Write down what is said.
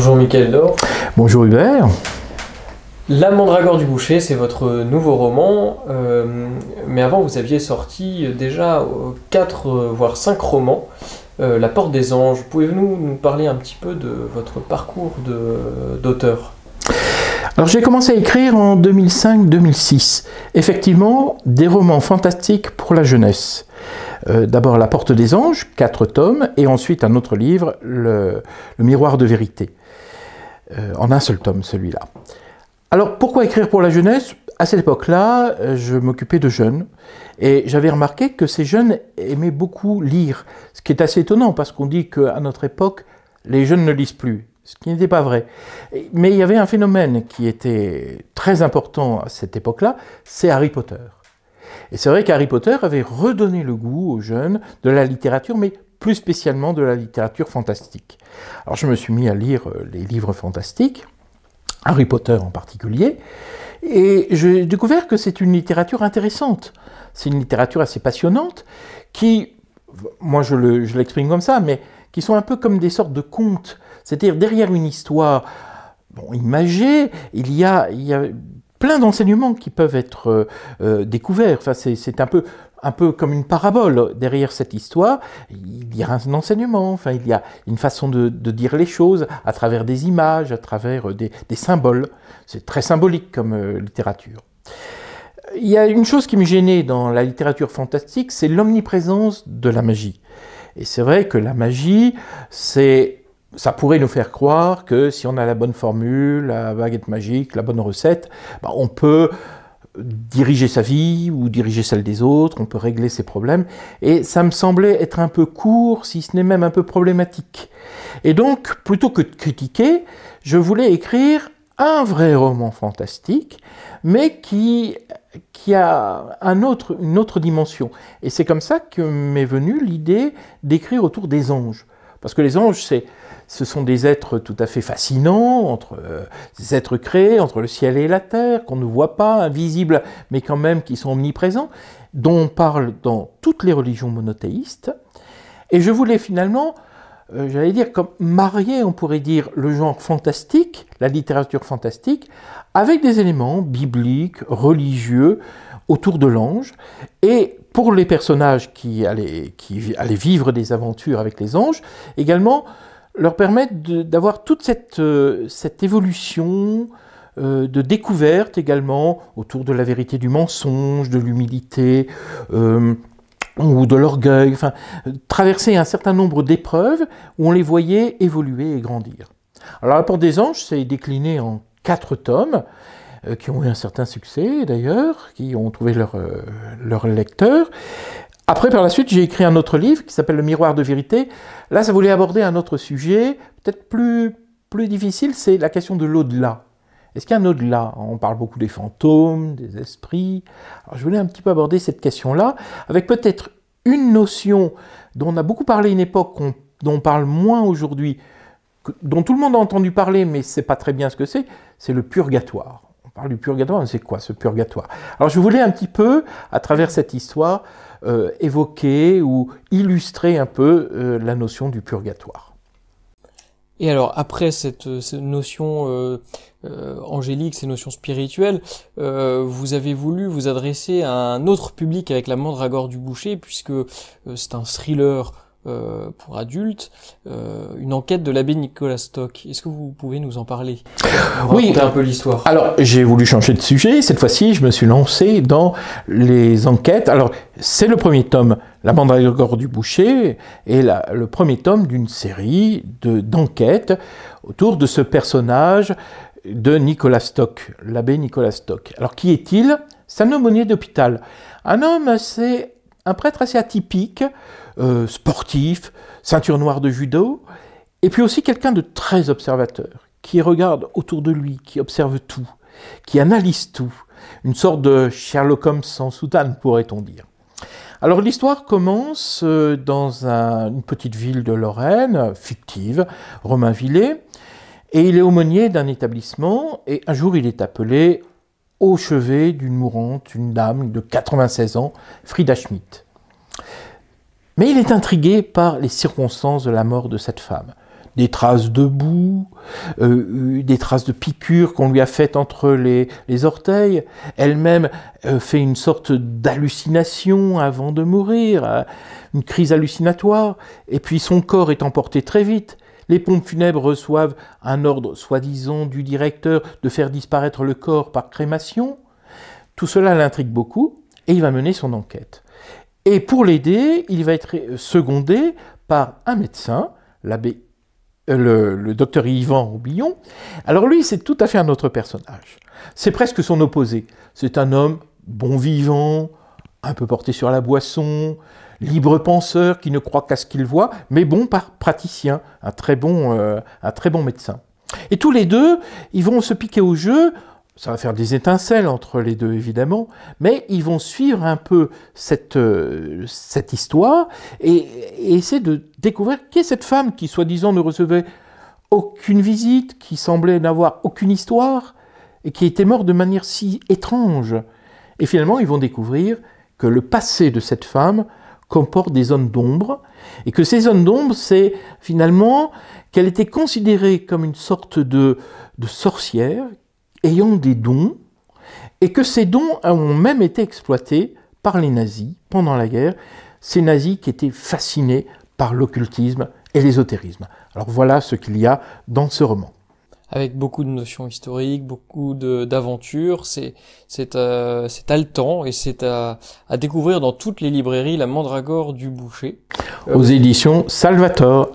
Bonjour Mickaël Dor. Bonjour Hubert. La Mandragore du Boucher, c'est votre nouveau roman, euh, mais avant vous aviez sorti déjà 4 euh, euh, voire 5 romans. La Porte des Anges, pouvez-vous nous, parler un petit peu de votre parcours d'auteur alors j'ai commencé à écrire en 2005-2006. Effectivement, des romans fantastiques pour la jeunesse. D'abord La Porte des Anges, quatre tomes, et ensuite un autre livre, le Miroir de vérité. Euh, en un seul tome, celui-là. Alors pourquoi écrire pour la jeunesse À cette époque-là, euh, je m'occupais de jeunes et j'avais remarqué que ces jeunes aimaient beaucoup lire, ce qui est assez étonnant parce qu'on dit qu'à notre époque, les jeunes ne lisent plus, ce qui n'était pas vrai. Mais il y avait un phénomène qui était très important à cette époque-là, c'est Harry Potter. Et c'est vrai qu'Harry Potter avait redonné le goût aux jeunes de la littérature, mais plus spécialement de la littérature fantastique. Alors je me suis mis à lire euh, les livres fantastiques, Harry Potter en particulier, et j'ai découvert que c'est une littérature intéressante. C'est une littérature assez passionnante qui, moi je l'exprime comme ça, mais qui sont un peu comme des sortes de contes. C'est-à-dire derrière une histoire bon, imagée, il y a, il y plein d'enseignements qui peuvent être euh, euh, découverts. Enfin, c'est un peu un peu comme une parabole derrière cette histoire. Il y a un enseignement, enfin, il y a une façon de, dire les choses à travers des images, à travers euh, des, symboles. C'est très symbolique comme euh, littérature. Il y a une chose qui me gênait dans la littérature fantastique, c'est l'omniprésence de la magie. Et c'est vrai que la magie, c'est ça pourrait nous faire croire que si on a la bonne formule, la baguette magique, la bonne recette, bah, on peut diriger sa vie ou diriger celle des autres, on peut régler ses problèmes. Et ça me semblait être un peu court, si ce n'est même un peu problématique. Et donc, plutôt que de critiquer, je voulais écrire un vrai roman fantastique, mais qui, qui a un autre, une autre dimension. Et c'est comme ça que m'est venue l'idée d'écrire autour des anges. Parce que les anges, c'est, ce sont des êtres tout à fait fascinants, entre euh, des êtres créés, entre le ciel et la terre, qu'on ne voit pas, invisibles, mais quand même qui sont omniprésents, dont on parle dans toutes les religions monothéistes. Et je voulais finalement, euh, j'allais dire, comme marier, on pourrait dire, le genre fantastique, la littérature fantastique, avec des éléments bibliques, religieux, autour de l'ange, et pour les personnages qui allaient, vivre des aventures avec les anges, également leur permettre d'avoir toute cette, euh, évolution euh, de découverte également autour de la vérité du mensonge, de l'humilité. Euh, ou de l'orgueil, enfin, traverser un certain nombre d'épreuves où on les voyait évoluer et grandir. Alors, la porte des anges, s'est décliné en quatre tomes, euh, qui ont eu un certain succès d'ailleurs, qui ont trouvé euh, leur, lecteur. Après, par la suite, j'ai écrit un autre livre qui s'appelle Le miroir de vérité. Là, ça voulait aborder un autre sujet, peut-être plus, plus difficile, c'est la question de l'au-delà. Est-ce qu'il y a un au-delà On parle beaucoup des fantômes, des esprits. Alors, je voulais un petit peu aborder cette question-là, avec peut-être une notion dont on a beaucoup parlé une époque, dont on parle moins aujourd'hui, dont tout le monde a entendu parler, mais ne sait pas très bien ce que c'est, c'est le purgatoire on parle du purgatoire, c'est quoi ce purgatoire Alors je voulais un petit peu, à travers cette histoire, euh, évoquer ou illustrer un peu euh, la notion du purgatoire. Et alors après cette, euh, notion angélique, ces notions spirituelles, vous avez voulu vous adresser à un autre public avec la Mandragore du Boucher, puisque c'est un thriller euh, pour adultes, euh, une enquête de l'abbé Nicolas Stock. Est-ce que vous pouvez nous en parler Oui, un peu l'histoire. Alors, j'ai voulu changer de sujet. Cette fois-ci, je me suis lancé dans les enquêtes. Alors, c'est le premier tome, La mandragore du boucher, et le premier tome d'une série d'enquêtes autour de ce personnage de Nicolas Stock, l'abbé Nicolas Stock. Alors, qui est-il C'est un aumônier d'hôpital. Un homme assez un prêtre assez atypique, euh, sportif, ceinture noire de judo, et puis aussi quelqu'un de très observateur, qui regarde autour de lui, qui observe tout, qui analyse tout, une sorte de Sherlock Holmes sans soutane, pourrait-on dire. Alors l'histoire commence euh, dans une petite ville de Lorraine, fictive, Romainvillers, et il est aumônier d'un établissement, et un jour il est appelé au chevet d'une mourante, une dame de 96 ans, Frida Schmidt. Mais il est intrigué par les circonstances de la mort de cette femme. Des traces de boue, euh, euh, des traces de piqûres qu'on lui a faites entre les, orteils. Elle-même euh, fait une sorte d'hallucination avant de mourir, hein, une crise hallucinatoire. Et puis son corps est emporté très vite. Les pompes funèbres reçoivent un ordre soi-disant du directeur de faire disparaître le corps par crémation. Tout cela l'intrigue beaucoup et il va mener son enquête. Et pour l'aider, il va être secondé par un médecin, l'abbé, euh, le, le, docteur Yvan Aubillon. Alors lui, c'est tout à fait un autre personnage. C'est presque son opposé. C'est un homme bon vivant, un peu porté sur la boisson, libre penseur qui ne croit qu'à ce qu'il voit, mais bon par praticien, un très bon, euh, un très bon médecin. Et tous les deux, ils vont se piquer au jeu. Ça va faire des étincelles entre les deux, évidemment, mais ils vont suivre un peu cette, euh, cette histoire et, et, essayer de découvrir qui est cette femme qui, soi-disant, ne recevait aucune visite, qui semblait n'avoir aucune histoire et qui était morte de manière si étrange. Et finalement, ils vont découvrir que le passé de cette femme comporte des zones d'ombre, et que ces zones d'ombre, c'est finalement qu'elle était considérée comme une sorte de, de sorcière ayant des dons, et que ces dons ont même été exploités par les nazis pendant la guerre, ces nazis qui étaient fascinés par l'occultisme et l'ésotérisme. Alors voilà ce qu'il y a dans ce roman avec beaucoup de notions historiques, beaucoup d'aventures. C'est c'est euh, c'est haletant et c'est à, à découvrir dans toutes les librairies La Mandragore du Boucher. Aux éditions Salvator.